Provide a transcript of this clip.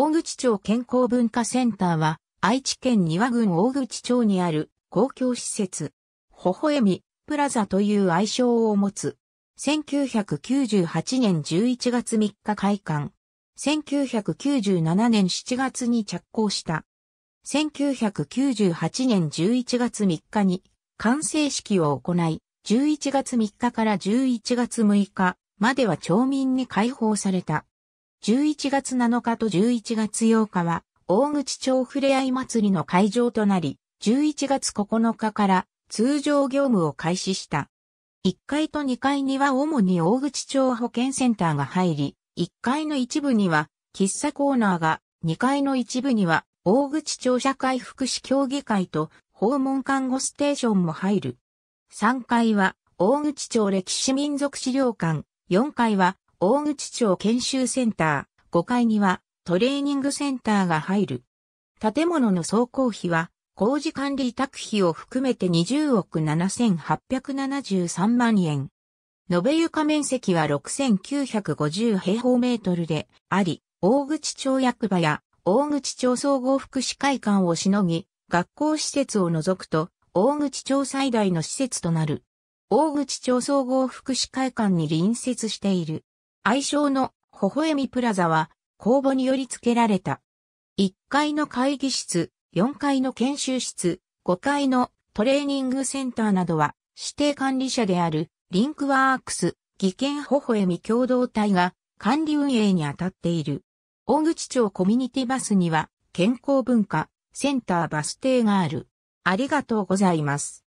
大口町健康文化センターは、愛知県庭郡大口町にある公共施設、微笑みプラザという愛称を持つ。1998年11月3日開館。1997年7月に着工した。1998年11月3日に完成式を行い、11月3日から11月6日までは町民に開放された。11月7日と11月8日は、大口町ふれあい祭りの会場となり、11月9日から通常業務を開始した。1階と2階には主に大口町保健センターが入り、1階の一部には喫茶コーナーが、2階の一部には大口町社会福祉協議会と訪問看護ステーションも入る。3階は大口町歴史民族資料館、4階は大口町研修センター、5階にはトレーニングセンターが入る。建物の総工費は、工事管理委託費を含めて20億7873万円。延べ床面積は6950平方メートルであり、大口町役場や大口町総合福祉会館をしのぎ、学校施設を除くと、大口町最大の施設となる。大口町総合福祉会館に隣接している。愛称の微笑みプラザは公募により付けられた。1階の会議室、4階の研修室、5階のトレーニングセンターなどは指定管理者であるリンクワークス、技研微笑み共同体が管理運営に当たっている。大口町コミュニティバスには健康文化センターバス停がある。ありがとうございます。